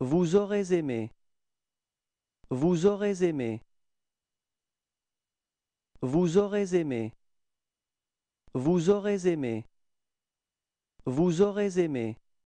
Vous aurez aimé. Vous aurez aimé. Vous aurez aimé. Vous aurez aimé. Vous aurez aimé.